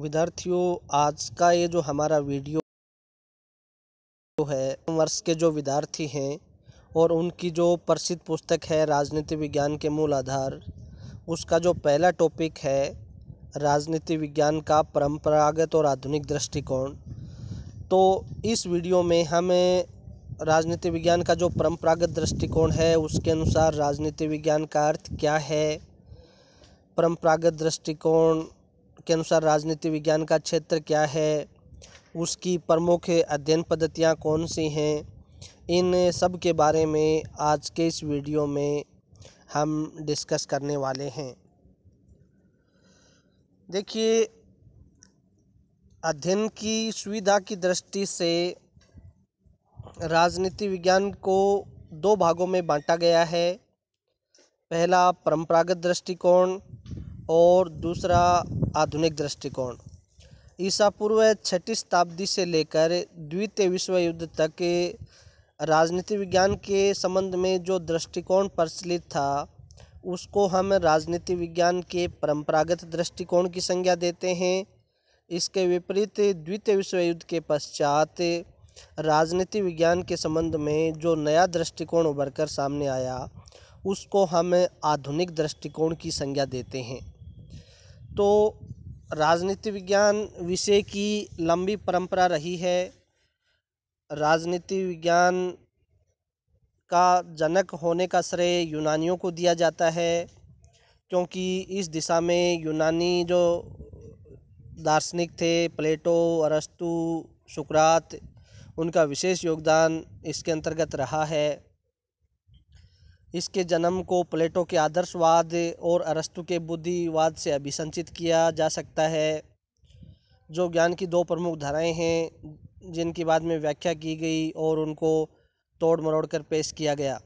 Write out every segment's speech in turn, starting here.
विद्यार्थियों आज का ये जो हमारा वीडियो है वर्ष के जो विद्यार्थी हैं और उनकी जो प्रसिद्ध पुस्तक है राजनीति विज्ञान के मूल आधार उसका जो पहला टॉपिक है राजनीति विज्ञान का परंपरागत और आधुनिक दृष्टिकोण तो इस वीडियो में हमें राजनीति विज्ञान का जो परंपरागत दृष्टिकोण है उसके अनुसार राजनीति विज्ञान का अर्थ क्या है परंपरागत दृष्टिकोण के अनुसार राजनीति विज्ञान का क्षेत्र क्या है उसकी प्रमुख अध्ययन पद्धतियाँ कौन सी हैं इन सब के बारे में आज के इस वीडियो में हम डिस्कस करने वाले हैं देखिए अध्ययन की सुविधा की दृष्टि से राजनीति विज्ञान को दो भागों में बांटा गया है पहला परंपरागत दृष्टिकोण और दूसरा आधुनिक दृष्टिकोण ईसा पूर्व छठी शताब्दी से लेकर द्वितीय विश्व युद्ध तक राजनीति विज्ञान के संबंध में जो दृष्टिकोण प्रचलित था उसको हम राजनीति विज्ञान के परंपरागत दृष्टिकोण की संज्ञा देते हैं इसके विपरीत द्वितीय विश्व युद्ध के पश्चात राजनीति विज्ञान के संबंध में जो नया दृष्टिकोण उभर कर सामने आया उसको हम आधुनिक दृष्टिकोण की संज्ञा देते हैं तो राजनीति विज्ञान विषय की लंबी परंपरा रही है राजनीति विज्ञान का जनक होने का श्रेय यूनानियों को दिया जाता है क्योंकि इस दिशा में यूनानी जो दार्शनिक थे प्लेटो अरस्तु सुकरात उनका विशेष योगदान इसके अंतर्गत रहा है इसके जन्म को प्लेटो के आदर्शवाद और अरस्तु के बुद्धिवाद से अभिसंचित किया जा सकता है जो ज्ञान की दो प्रमुख धाराएं हैं जिनकी बाद में व्याख्या की गई और उनको तोड़ मरोड़ कर पेश किया गया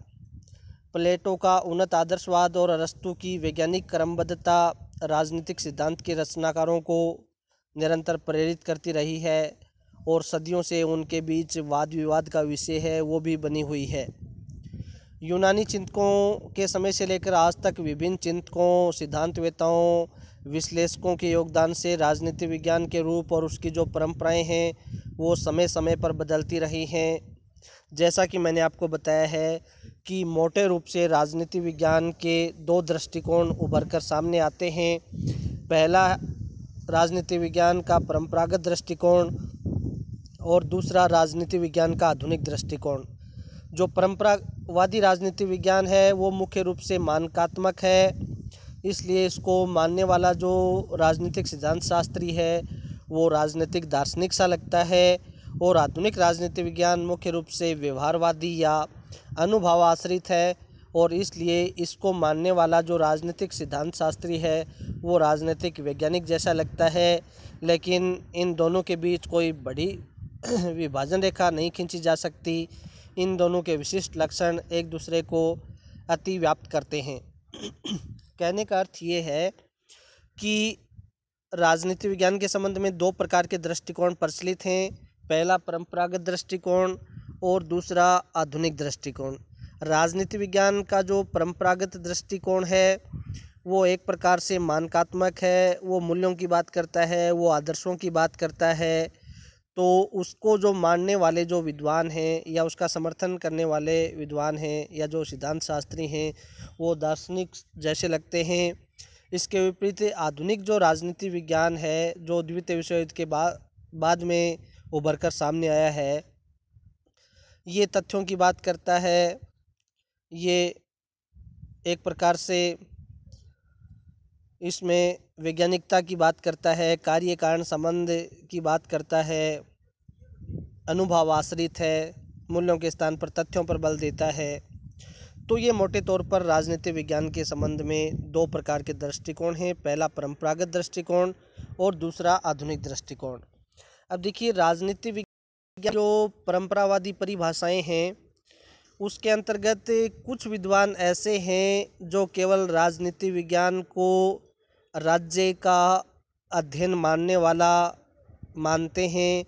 प्लेटो का उन्नत आदर्शवाद और अरस्तु की वैज्ञानिक क्रमबद्धता राजनीतिक सिद्धांत के रचनाकारों को निरंतर प्रेरित करती रही है और सदियों से उनके बीच वाद विवाद का विषय है वो भी बनी हुई है यूनानी चिंतकों के समय से लेकर आज तक विभिन्न चिंतकों सिद्धांतवेताओं विश्लेषकों के योगदान से राजनीति विज्ञान के रूप और उसकी जो परंपराएं हैं वो समय समय पर बदलती रही हैं जैसा कि मैंने आपको बताया है कि मोटे रूप से राजनीति विज्ञान के दो दृष्टिकोण उभर कर सामने आते हैं पहला राजनीति विज्ञान का परंपरागत दृष्टिकोण और दूसरा राजनीति विज्ञान का आधुनिक दृष्टिकोण जो परंपरा वादी राजनीति विज्ञान है वो मुख्य रूप से मानकात्मक है इसलिए इसको मानने वाला जो राजनीतिक सिद्धांत शास्त्री है वो राजनीतिक दार्शनिक सा लगता है और आधुनिक राजनीति विज्ञान मुख्य रूप से व्यवहारवादी या अनुभव आश्रित है और इसलिए इसको मानने वाला जो राजनीतिक सिद्धांत शास्त्री है वो राजनीतिक वैज्ञानिक जैसा लगता है लेकिन इन दोनों के बीच कोई बड़ी विभाजन रेखा नहीं खींची जा सकती इन दोनों के विशिष्ट लक्षण एक दूसरे को अतिव्याप्त करते हैं कहने का अर्थ ये है कि राजनीति विज्ञान के संबंध में दो प्रकार के दृष्टिकोण प्रचलित हैं पहला परंपरागत दृष्टिकोण और दूसरा आधुनिक दृष्टिकोण राजनीति विज्ञान का जो परंपरागत दृष्टिकोण है वो एक प्रकार से मानकात्मक है वो मूल्यों की बात करता है वो आदर्शों की बात करता है तो उसको जो मानने वाले जो विद्वान हैं या उसका समर्थन करने वाले विद्वान हैं या जो सिद्धांत शास्त्री हैं वो दार्शनिक जैसे लगते हैं इसके विपरीत आधुनिक जो राजनीति विज्ञान है जो द्वितीय विश्व युद्ध के बाद बाद में उभर कर सामने आया है ये तथ्यों की बात करता है ये एक प्रकार से इसमें वैज्ञानिकता की बात करता है कार्य कारण संबंध की बात करता है अनुभव आश्रित है मूल्यों के स्थान पर तथ्यों पर बल देता है तो ये मोटे तौर पर राजनीतिक विज्ञान के संबंध में दो प्रकार के दृष्टिकोण हैं पहला परंपरागत दृष्टिकोण और दूसरा आधुनिक दृष्टिकोण अब देखिए राजनीति विज्ञान जो परंपरावादी परिभाषाएं हैं उसके अंतर्गत कुछ विद्वान ऐसे हैं जो केवल राजनीति विज्ञान को राज्य का अध्ययन मानने वाला मानते हैं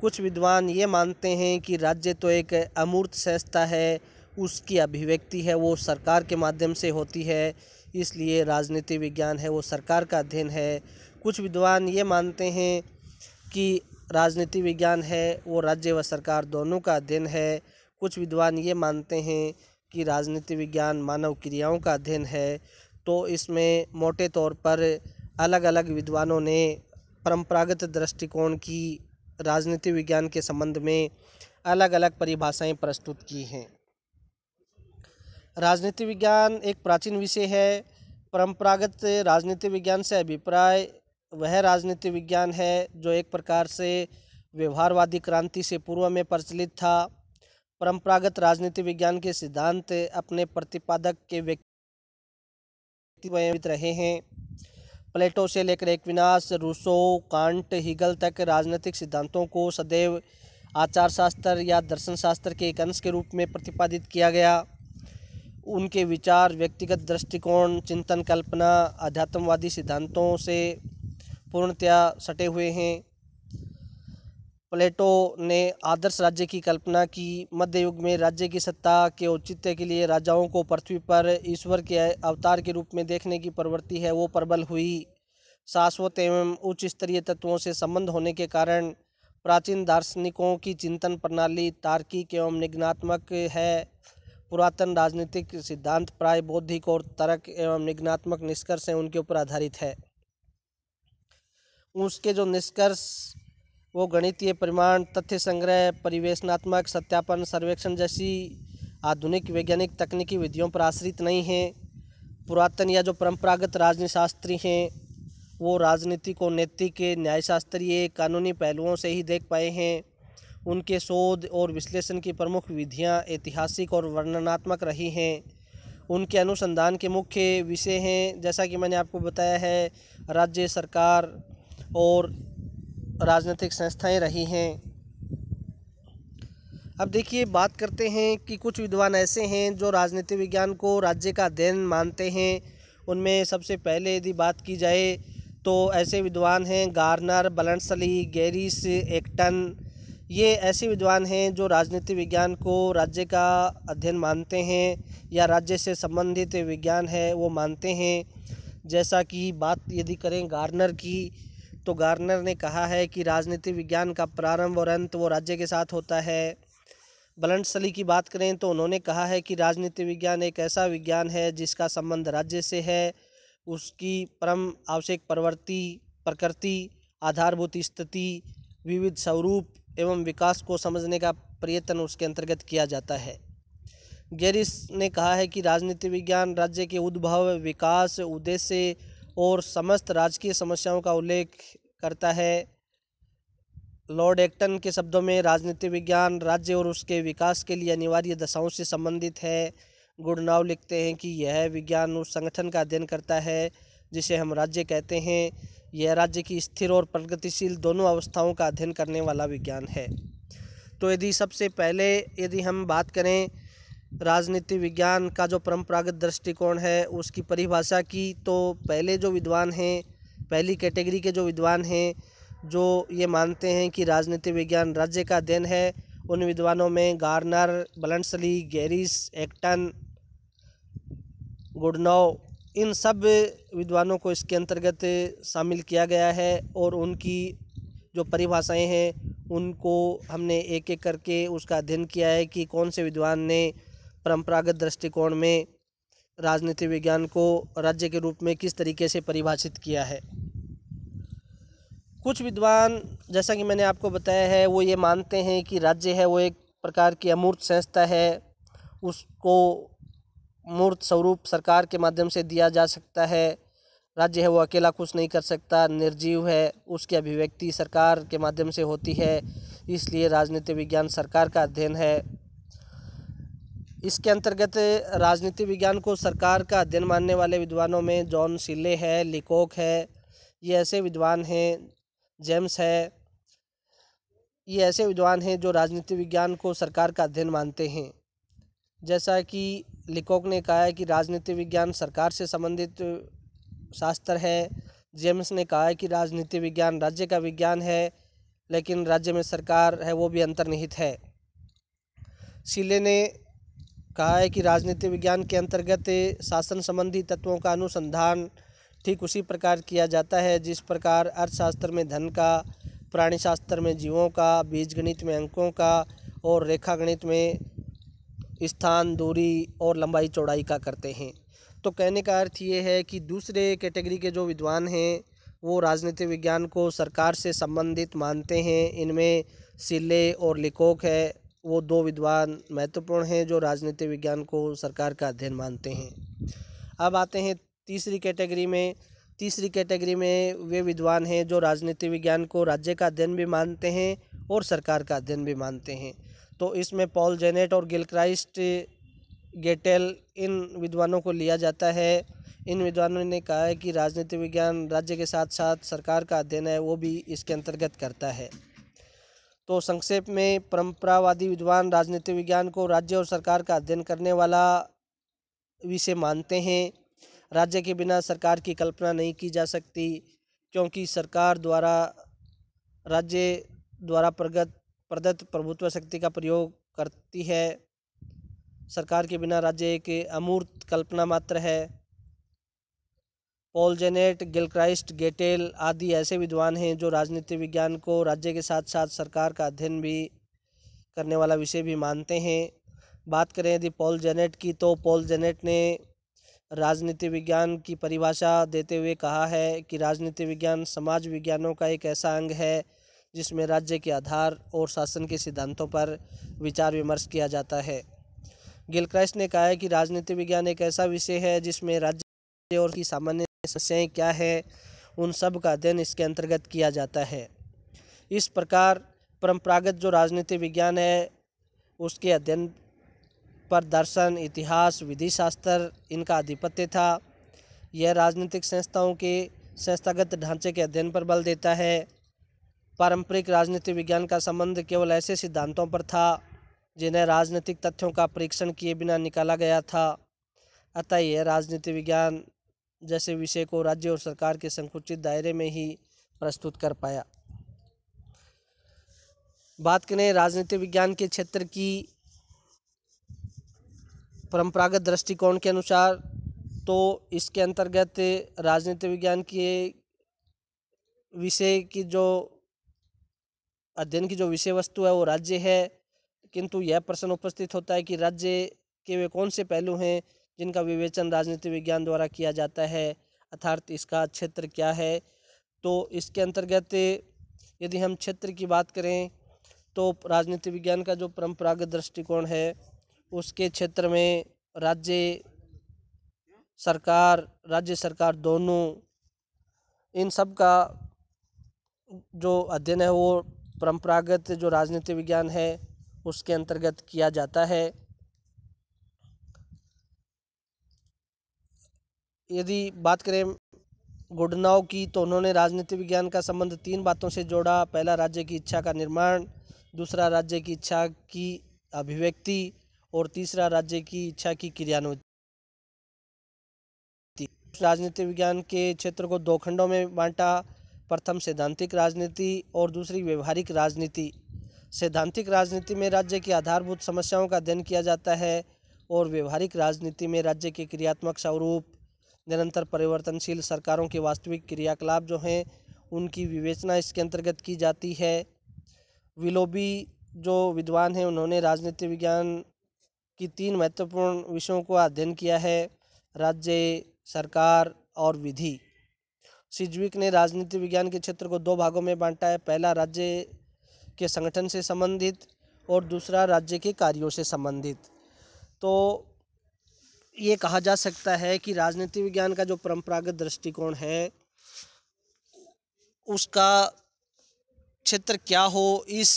कुछ विद्वान ये मानते हैं कि राज्य तो एक अमूर्त संस्था है उसकी अभिव्यक्ति है वो सरकार के माध्यम से होती है इसलिए राजनीति विज्ञान है वो सरकार का अध्ययन है कुछ विद्वान ये मानते हैं कि राजनीति विज्ञान है वो राज्य व सरकार दोनों का अध्ययन है कुछ विद्वान ये मानते हैं कि राजनीति विज्ञान मानव क्रियाओं का अध्ययन है तो इसमें मोटे तौर पर अलग अलग विद्वानों ने परंपरागत दृष्टिकोण की राजनीति विज्ञान के संबंध में अलग अलग परिभाषाएं प्रस्तुत की हैं राजनीति विज्ञान एक प्राचीन विषय है परंपरागत राजनीति विज्ञान से अभिप्राय वह राजनीति विज्ञान है जो एक प्रकार से व्यवहारवादी क्रांति से पूर्व में प्रचलित था परंपरागत राजनीति विज्ञान के सिद्धांत अपने प्रतिपादक के व्यक्ति व्यक्त रहे हैं प्लेटो से लेकर एकविनाश रूसो कांट हिगल तक राजनीतिक सिद्धांतों को सदैव आचार शास्त्र या दर्शन शास्त्र के एक अंश के रूप में प्रतिपादित किया गया उनके विचार व्यक्तिगत दृष्टिकोण चिंतन कल्पना अध्यात्मवादी सिद्धांतों से पूर्णतया सटे हुए हैं प्लेटो ने आदर्श राज्य की कल्पना की मध्ययुग में राज्य की सत्ता के औचित्य के लिए राजाओं को पृथ्वी पर ईश्वर के अवतार के रूप में देखने की प्रवृत्ति है वो प्रबल हुई शाश्वत एवं उच्च स्तरीय तत्वों से संबंध होने के कारण प्राचीन दार्शनिकों की चिंतन प्रणाली तार्किक एवं निज्ञात्मक है पुरातन राजनीतिक सिद्धांत प्राय बौद्धिक और तर्क एवं निज्ञात्मक निष्कर्ष हैं उनके ऊपर आधारित है उसके जो निष्कर्ष वो गणितीय परिमाण तथ्य संग्रह परिवेशनात्मक सत्यापन सर्वेक्षण जैसी आधुनिक वैज्ञानिक तकनीकी विधियों पर आश्रित नहीं हैं पुरातन या जो परंपरागत राजनीति शास्त्री हैं वो राजनीति को नैतिक के न्यायशास्त्रीय कानूनी पहलुओं से ही देख पाए हैं उनके शोध और विश्लेषण की प्रमुख विधियां ऐतिहासिक और वर्णनात्मक रही हैं उनके अनुसंधान के मुख्य विषय हैं जैसा कि मैंने आपको बताया है राज्य सरकार और राजनीतिक संस्थाएं रही हैं अब देखिए बात करते हैं कि कुछ विद्वान ऐसे हैं जो राजनीति विज्ञान को राज्य का अध्ययन मानते हैं उनमें सबसे पहले यदि बात की जाए तो ऐसे विद्वान हैं गार्नर बलंसली गैरिस एक्टन ये ऐसे विद्वान हैं जो राजनीति विज्ञान को राज्य का अध्ययन मानते हैं या राज्य से संबंधित विज्ञान है वो मानते हैं जैसा कि बात यदि करें गार्नर की तो गार्नर ने कहा है कि राजनीति विज्ञान का प्रारंभ और अंत वो राज्य के साथ होता है बलंट सली की बात करें तो उन्होंने कहा है कि राजनीति विज्ञान एक ऐसा विज्ञान है जिसका संबंध राज्य से है उसकी परम आवश्यक प्रवृत्ति प्रकृति आधारभूत स्थिति विविध स्वरूप एवं विकास को समझने का प्रयत्न उसके अंतर्गत किया जाता है गेरिस ने कहा है कि राजनीति विज्ञान राज्य के उद्भव विकास उद्देश्य और समस्त राजकीय समस्याओं का उल्लेख करता है लॉर्ड एक्टन के शब्दों में राजनीति विज्ञान राज्य और उसके विकास के लिए अनिवार्य दशाओं से संबंधित है गुड़नाव लिखते हैं कि यह विज्ञान उस संगठन का अध्ययन करता है जिसे हम राज्य कहते हैं यह राज्य की स्थिर और प्रगतिशील दोनों अवस्थाओं का अध्ययन करने वाला विज्ञान है तो यदि सबसे पहले यदि हम बात करें राजनीति विज्ञान का जो परंपरागत दृष्टिकोण है उसकी परिभाषा की तो पहले जो विद्वान हैं पहली कैटेगरी के जो विद्वान हैं जो ये मानते हैं कि राजनीति विज्ञान राज्य का अध्ययन है उन विद्वानों में Garner Bluntschli Garis Acton Goodnow इन सब विद्वानों को इसके अंतर्गत शामिल किया गया है और उनकी जो परिभाषाएं हैं उनको हमने एक एक करके उसका अध्ययन किया है कि कौन से विद्वान ने परंपरागत दृष्टिकोण में राजनीति विज्ञान को राज्य के रूप में किस तरीके से परिभाषित किया है कुछ विद्वान जैसा कि मैंने आपको बताया है वो ये मानते हैं कि राज्य है वो एक प्रकार की अमूर्त संस्था है उसको मूर्त स्वरूप सरकार के माध्यम से दिया जा सकता है राज्य है वो अकेला कुछ नहीं कर सकता निर्जीव है उसकी अभिव्यक्ति सरकार के माध्यम से होती है इसलिए राजनीति विज्ञान सरकार का अध्ययन है इसके अंतर्गत राजनीति विज्ञान को सरकार का अध्ययन मानने वाले विद्वानों में जॉन सिले है लिकोक है ये ऐसे विद्वान हैं जेम्स है ये ऐसे विद्वान हैं जो राजनीति विज्ञान को सरकार का अध्ययन मानते हैं जैसा कि लिकोक ने कहा है कि राजनीति विज्ञान सरकार से संबंधित शास्त्र है जेम्स ने कहा है कि राजनीति विज्ञान राज्य का विज्ञान है लेकिन राज्य में सरकार है वो भी अंतर्निहित है सिले ने कहा है कि राजनीति विज्ञान के अंतर्गत शासन संबंधी तत्वों का अनुसंधान ठीक उसी प्रकार किया जाता है जिस प्रकार अर्थशास्त्र में धन का प्राणी शास्त्र में जीवों का बीज गणित में अंकों का और रेखा गणित में स्थान दूरी और लंबाई चौड़ाई का करते हैं तो कहने का अर्थ ये है कि दूसरे कैटेगरी के, के जो विद्वान हैं वो राजनीति विज्ञान को सरकार से संबंधित मानते हैं इनमें सिले और लिकोक है वो दो विद्वान महत्वपूर्ण हैं जो राजनीति विज्ञान को सरकार का अध्ययन मानते हैं अब आते हैं तीसरी कैटेगरी में तीसरी कैटेगरी में वे विद्वान हैं जो राजनीति विज्ञान को राज्य का अध्ययन भी मानते हैं और सरकार का अध्ययन भी मानते हैं तो इसमें पॉल जेनेट और गिलक्राइस्ट गेटेल इन विद्वानों को लिया जाता है इन विद्वानों ने कहा है कि राजनीति विज्ञान राज्य के साथ साथ सरकार का अध्ययन है वो भी इसके अंतर्गत करता है तो संक्षेप में परंपरावादी विद्वान राजनीतिक विज्ञान को राज्य और सरकार का अध्ययन करने वाला विषय मानते हैं राज्य के बिना सरकार की कल्पना नहीं की जा सकती क्योंकि सरकार द्वारा राज्य द्वारा प्रगत प्रदत्त प्रभुत्व शक्ति का प्रयोग करती है सरकार के बिना राज्य एक अमूर्त कल्पना मात्र है पॉल जेनेट गिलक्राइस्ट गेटेल आदि ऐसे विद्वान हैं जो राजनीति विज्ञान को राज्य के साथ साथ सरकार का अध्ययन भी करने वाला विषय भी मानते हैं बात करें यदि पॉल जेनेट की तो पॉल जेनेट ने राजनीति विज्ञान की परिभाषा देते हुए कहा है कि राजनीति विज्ञान समाज विज्ञानों का एक ऐसा अंग है जिसमें राज्य के आधार और शासन के सिद्धांतों पर विचार विमर्श किया जाता है गिलक्राइस्ट ने कहा है कि राजनीति विज्ञान एक ऐसा विषय है जिसमें राज्य और की सामान्य सस्याएँ क्या है उन सब का अध्ययन इसके अंतर्गत किया जाता है इस प्रकार परंपरागत जो राजनीति विज्ञान है उसके अध्ययन पर दर्शन इतिहास विधि शास्त्र इनका आधिपत्य था यह राजनीतिक संस्थाओं के संस्थागत ढांचे के अध्ययन पर बल देता है पारंपरिक राजनीति विज्ञान का संबंध केवल ऐसे सिद्धांतों पर था जिन्हें राजनीतिक तथ्यों का परीक्षण किए बिना निकाला गया था अतः यह राजनीति विज्ञान जैसे विषय को राज्य और सरकार के संकुचित दायरे में ही प्रस्तुत कर पाया बात करें राजनीति विज्ञान के क्षेत्र की परंपरागत दृष्टिकोण के अनुसार तो इसके अंतर्गत राजनीति विज्ञान के विषय की जो अध्ययन की जो विषय वस्तु है वो राज्य है किंतु यह प्रश्न उपस्थित होता है कि राज्य के वे कौन से पहलू हैं जिनका विवेचन राजनीति विज्ञान द्वारा किया जाता है अर्थात इसका क्षेत्र क्या है तो इसके अंतर्गत यदि हम क्षेत्र की बात करें तो राजनीति विज्ञान का जो परंपरागत दृष्टिकोण है उसके क्षेत्र में राज्य सरकार राज्य सरकार दोनों इन सब का जो अध्ययन है वो परंपरागत जो राजनीति विज्ञान है उसके अंतर्गत किया जाता है यदि बात करें गुडनाव की तो उन्होंने राजनीति विज्ञान का संबंध तीन बातों से जोड़ा पहला राज्य की इच्छा का निर्माण दूसरा राज्य की इच्छा की अभिव्यक्ति और तीसरा राज्य की इच्छा की क्रियान्वित राजनीति विज्ञान के क्षेत्र को दो खंडों में बांटा प्रथम सैद्धांतिक राजनीति और दूसरी व्यवहारिक राजनीति सैद्धांतिक राजनीति में राज्य की आधारभूत समस्याओं का अध्ययन किया जाता है और व्यवहारिक राजनीति में राज्य के क्रियात्मक स्वरूप निरंतर परिवर्तनशील सरकारों के वास्तविक क्रियाकलाप जो हैं उनकी विवेचना इसके अंतर्गत की जाती है विलोबी जो विद्वान हैं उन्होंने राजनीति विज्ञान की तीन महत्वपूर्ण विषयों को अध्ययन किया है राज्य सरकार और विधि सिजविक ने राजनीति विज्ञान के क्षेत्र को दो भागों में बांटा है पहला राज्य के संगठन से संबंधित और दूसरा राज्य के कार्यों से संबंधित तो ये कहा जा सकता है कि राजनीति विज्ञान का जो परंपरागत दृष्टिकोण है उसका क्षेत्र क्या हो इस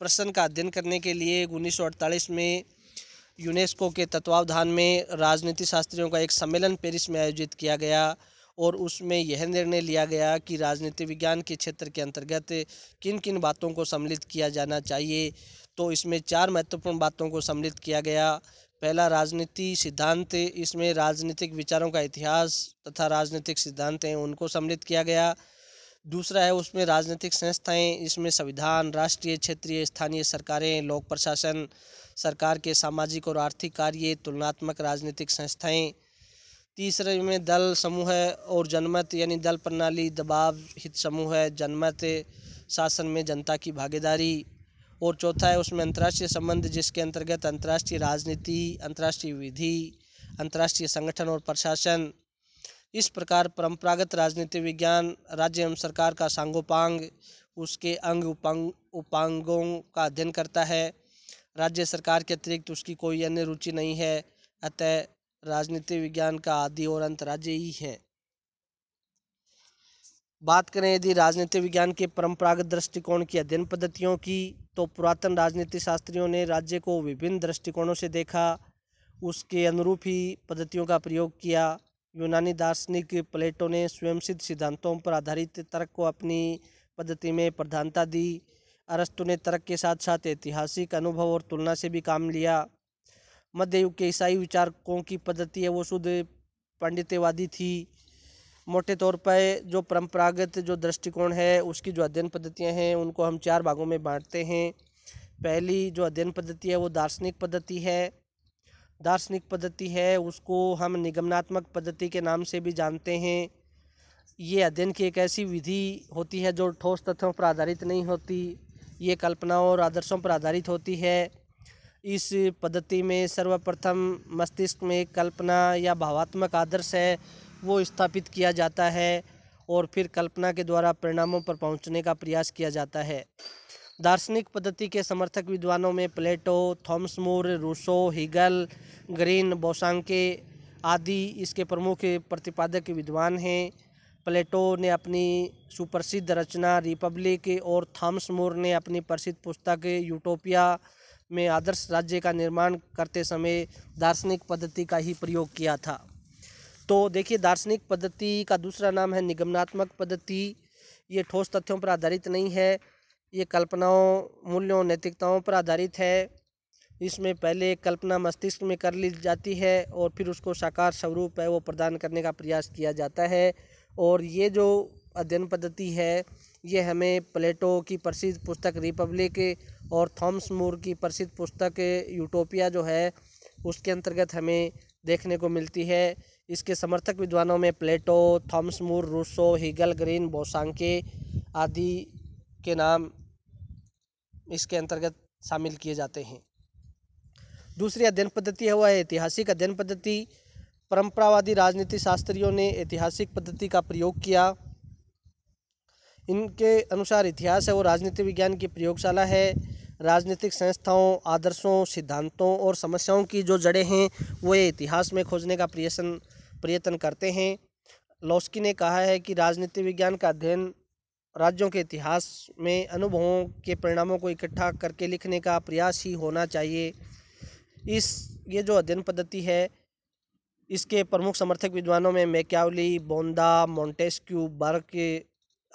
प्रश्न का अध्ययन करने के लिए उन्नीस में यूनेस्को के तत्वावधान में राजनीति शास्त्रियों का एक सम्मेलन पेरिस में आयोजित किया गया और उसमें यह निर्णय लिया गया कि राजनीति विज्ञान के क्षेत्र के अंतर्गत किन किन बातों को सम्मिलित किया जाना चाहिए तो इसमें चार महत्वपूर्ण बातों को सम्मिलित किया गया पहला राजनीति सिद्धांत इसमें राजनीतिक विचारों का इतिहास तथा राजनीतिक सिद्धांत हैं उनको सम्मिलित किया गया दूसरा है उसमें राजनीतिक संस्थाएं इसमें संविधान राष्ट्रीय क्षेत्रीय स्थानीय सरकारें लोक प्रशासन सरकार के सामाजिक और आर्थिक कार्य तुलनात्मक राजनीतिक संस्थाएं तीसरे में दल समूह और जनमत यानी दल प्रणाली दबाव हित समूह जनमत शासन में जनता की भागीदारी और चौथा है उसमें अंतर्राष्ट्रीय संबंध जिसके अंतर्गत अंतर्राष्ट्रीय राजनीति अंतर्राष्ट्रीय विधि अंतर्राष्ट्रीय संगठन और प्रशासन इस प्रकार परंपरागत राजनीति विज्ञान राज्य एवं सरकार का सांगोपांग उसके अंग उपांग उपांगों का अध्ययन करता है राज्य सरकार के अतिरिक्त उसकी कोई अन्य रुचि नहीं है अतः राजनीति विज्ञान का आदि और अंत राज्य ही है बात करें यदि राजनीति विज्ञान के परंपरागत दृष्टिकोण की अध्ययन पद्धतियों की तो पुरातन राजनीति शास्त्रियों ने राज्य को विभिन्न दृष्टिकोणों से देखा उसके अनुरूप ही पद्धतियों का प्रयोग किया यूनानी दार्शनिक प्लेटो ने स्वयंसिद्ध सिद्धांतों पर आधारित तर्क को अपनी पद्धति में प्रधानता दी अरस्तु ने तर्क के साथ साथ ऐतिहासिक अनुभव और तुलना से भी काम लिया मध्ययुग के ईसाई विचारकों की पद्धति है वो शुद्ध पांडित्यवादी थी मोटे तौर पर जो परंपरागत जो दृष्टिकोण है उसकी जो अध्ययन पद्धतियाँ हैं उनको हम चार भागों में बांटते हैं पहली जो अध्ययन पद्धति है वो दार्शनिक पद्धति है दार्शनिक पद्धति है उसको हम निगमनात्मक पद्धति के नाम से भी जानते हैं ये अध्ययन की एक ऐसी विधि होती है जो ठोस तथ्यों पर आधारित नहीं होती ये कल्पनाओं और आदर्शों पर आधारित होती है इस पद्धति में सर्वप्रथम मस्तिष्क में कल्पना या भावात्मक आदर्श है वो स्थापित किया जाता है और फिर कल्पना के द्वारा परिणामों पर पहुंचने का प्रयास किया जाता है दार्शनिक पद्धति के समर्थक विद्वानों में Plato Thomas More Rousseau Hegel Green Bosanquet आदि इसके प्रमुख प्रतिपादक विद्वान हैं प्लेटो ने अपनी सुप्रसिद्ध रचना रिपब्लिक और थॉमस मोर ने अपनी प्रसिद्ध पुस्तक यूटोपिया में आदर्श राज्य का निर्माण करते समय दार्शनिक पद्धति का ही प्रयोग किया था तो देखिए दार्शनिक पद्धति का दूसरा नाम है निगमनात्मक पद्धति ये ठोस तथ्यों पर आधारित नहीं है ये कल्पनाओं मूल्यों नैतिकताओं पर आधारित है इसमें पहले कल्पना मस्तिष्क में कर ली जाती है और फिर उसको साकार स्वरूप है वो प्रदान करने का प्रयास किया जाता है और ये जो अध्ययन पद्धति है ये हमें प्लेटो की प्रसिद्ध पुस्तक रिपब्लिक और थॉम्स मूर की प्रसिद्ध पुस्तक यूटोपिया जो है उसके अंतर्गत हमें देखने को मिलती है इसके समर्थक विद्वानों में Plato Thomas More Rousseau Hegel Green Bosanquet आदि के नाम इसके अंतर्गत शामिल किए जाते हैं दूसरी अध्ययन पद्धति है वह ऐतिहासिक अध्ययन पद्धति परंपरावादी राजनीति शास्त्रियों ने ऐतिहासिक पद्धति का प्रयोग किया इनके अनुसार इतिहास है वो राजनीति विज्ञान की प्रयोगशाला है राजनीतिक संस्थाओं आदर्शों सिद्धांतों और समस्याओं की जो जड़ें हैं वो ये इतिहास में खोजने का प्रयसन प्रयत्न करते हैं लॉस्की ने कहा है कि राजनीति विज्ञान का अध्ययन राज्यों के इतिहास में अनुभवों के परिणामों को इकट्ठा करके लिखने का प्रयास ही होना चाहिए इस ये जो अध्ययन पद्धति है इसके प्रमुख समर्थक विद्वानों में मैक्यावली बोंदा मोंटेस्क्यू बर्क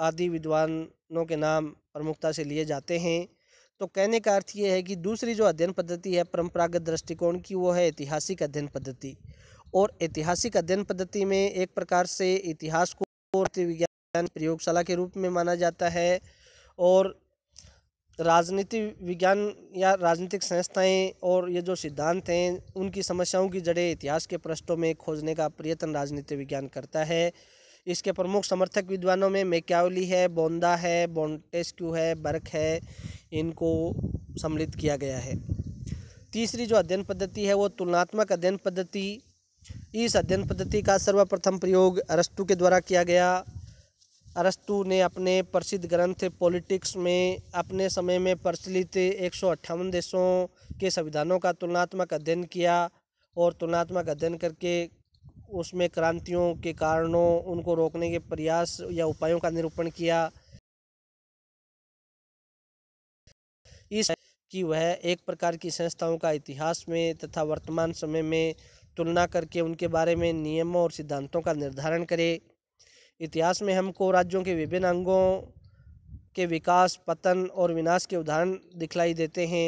आदि विद्वानों के नाम प्रमुखता से लिए जाते हैं तो कहने का अर्थ ये है कि दूसरी जो अध्ययन पद्धति है परंपरागत दृष्टिकोण की वो है ऐतिहासिक अध्ययन पद्धति और ऐतिहासिक अध्ययन पद्धति में एक प्रकार से इतिहास को विज्ञान प्रयोगशाला के रूप में माना जाता है और राजनीति विज्ञान या राजनीतिक संस्थाएं और ये जो सिद्धांत हैं उनकी समस्याओं की जड़ें इतिहास के पृष्ठों में खोजने का प्रयत्न राजनीति विज्ञान करता है इसके प्रमुख समर्थक विद्वानों में मेक्यावली है बोंदा है बोंटेस्क्यू है बर्क है इनको सम्मिलित किया गया है तीसरी जो अध्ययन पद्धति है वो तुलनात्मक अध्ययन पद्धति इस अध्ययन पद्धति का सर्वप्रथम प्रयोग अरस्तु के द्वारा किया गया अरस्तु ने अपने प्रसिद्ध ग्रंथ पॉलिटिक्स में अपने समय में प्रचलित एक देशों के संविधानों का तुलनात्मक अध्ययन किया और तुलनात्मक अध्ययन करके उसमें क्रांतियों के कारणों उनको रोकने के प्रयास या उपायों का निरूपण किया कि वह एक प्रकार की संस्थाओं का इतिहास में तथा वर्तमान समय में तुलना करके उनके बारे में नियमों और सिद्धांतों का निर्धारण करे इतिहास में हमको राज्यों के विभिन्न अंगों के विकास पतन और विनाश के उदाहरण दिखलाई देते हैं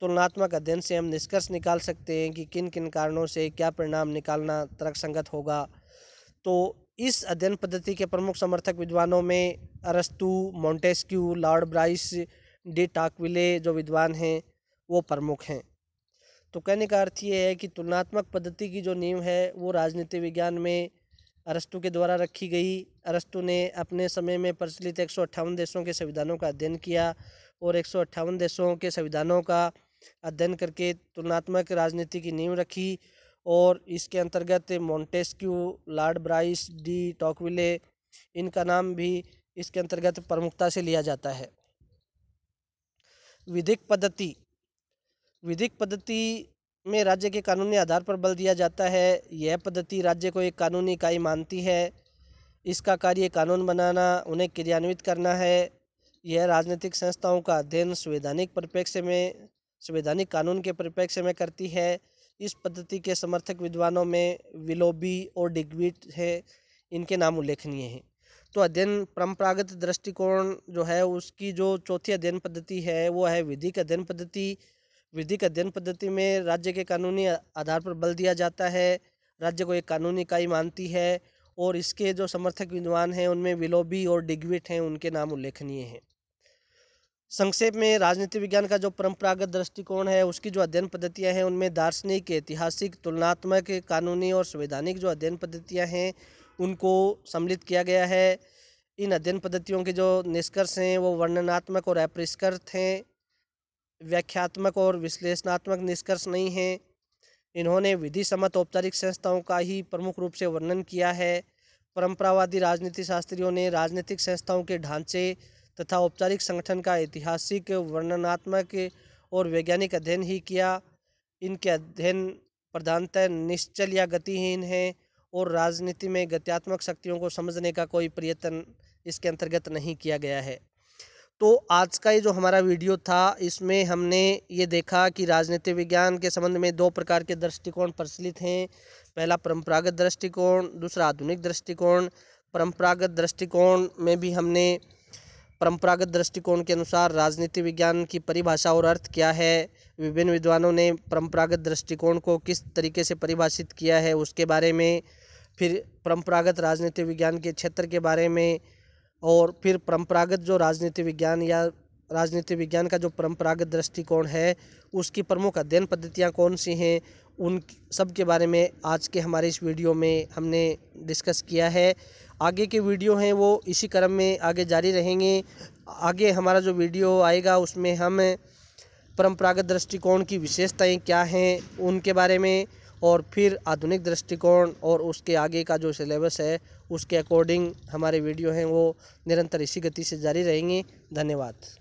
तुलनात्मक अध्ययन से हम निष्कर्ष निकाल सकते हैं कि किन किन कारणों से क्या परिणाम निकालना तर्क संगत होगा तो इस अध्ययन पद्धति के प्रमुख समर्थक विद्वानों में अरस्तु Montesquieu Lord Bryce de Tocqueville जो विद्वान हैं वो प्रमुख हैं तो कहने का अर्थ ये है कि तुलनात्मक पद्धति की जो नींव है वो राजनीति विज्ञान में अरस्तु के द्वारा रखी गई अरस्तु ने अपने समय में प्रचलित एक देशों के संविधानों का अध्ययन किया और एक देशों के संविधानों का अध्ययन करके तुलनात्मक राजनीति की नींव रखी और इसके अंतर्गत Montesquieu Lord Bryce de Tocqueville इनका नाम भी इसके अंतर्गत प्रमुखता से लिया जाता है विधिक पद्धति विधिक पद्धति में राज्य के कानूनी आधार पर बल दिया जाता है यह पद्धति राज्य को एक कानूनी इकाई मानती है इसका कार्य कानून बनाना उन्हें क्रियान्वित करना है यह राजनीतिक संस्थाओं का अध्ययन संवैधानिक परिप्रेक्ष्य में संवैधानिक कानून के परिप्रेक्ष्य में करती है इस पद्धति के समर्थक विद्वानों में विलोबी और डिग्विट है इनके नाम उल्लेखनीय हैं तो अध्ययन परंपरागत दृष्टिकोण जो है उसकी जो चौथी अध्ययन पद्धति है वो है विधिक अध्ययन पद्धति विधिक अध्ययन पद्धति में राज्य के कानूनी आधार पर बल दिया जाता है राज्य को एक कानूनी इकाई मानती है और इसके जो समर्थक विद्वान हैं उनमें विलोबी और डिग्विट हैं उनके नाम उल्लेखनीय हैं संक्षेप में राजनीति विज्ञान का जो परंपरागत दृष्टिकोण है उसकी जो अध्ययन पद्धतियां हैं उनमें दार्शनिक ऐतिहासिक तुलनात्मक कानूनी और संवैधानिक जो अध्ययन पद्धतियां हैं उनको सम्मिलित किया गया है इन अध्ययन पद्धतियों के जो निष्कर्ष हैं वो वर्णनात्मक और अपरिष्कृत हैं व्याख्यात्मक और विश्लेषणात्मक निष्कर्ष नहीं हैं इन्होंने विधि सम्मत औपचारिक संस्थाओं का ही प्रमुख रूप से वर्णन किया है परंपरावादी राजनीति शास्त्रियों ने राजनीतिक संस्थाओं के ढांचे तथा औपचारिक संगठन का ऐतिहासिक वर्णनात्मक और वैज्ञानिक अध्ययन ही किया इनके अध्ययन प्रधानतः निश्चल या गतिहीन हैं और राजनीति में गत्यात्मक शक्तियों को समझने का कोई प्रयत्न इसके अंतर्गत नहीं किया गया है तो आज का ये जो हमारा वीडियो था इसमें हमने ये देखा कि राजनीति विज्ञान के संबंध में दो प्रकार के दृष्टिकोण प्रचलित हैं पहला परंपरागत दृष्टिकोण दूसरा आधुनिक दृष्टिकोण परंपरागत दृष्टिकोण में भी हमने परंपरागत दृष्टिकोण के अनुसार राजनीति विज्ञान की परिभाषा और अर्थ क्या है विभिन्न विद्वानों ने परंपरागत दृष्टिकोण को किस तरीके से परिभाषित किया है उसके बारे में फिर परंपरागत राजनीति विज्ञान के क्षेत्र के बारे में और फिर परंपरागत जो राजनीति विज्ञान या राजनीति विज्ञान का जो परंपरागत दृष्टिकोण है उसकी प्रमुख अध्ययन पद्धतियाँ कौन सी हैं उन सब के बारे में आज के हमारे इस वीडियो में हमने डिस्कस किया है आगे के वीडियो हैं वो इसी क्रम में आगे जारी रहेंगे आगे हमारा जो वीडियो आएगा उसमें हम परंपरागत दृष्टिकोण की विशेषताएं क्या हैं उनके बारे में और फिर आधुनिक दृष्टिकोण और उसके आगे का जो सिलेबस है उसके अकॉर्डिंग हमारे वीडियो हैं वो निरंतर इसी गति से जारी रहेंगे धन्यवाद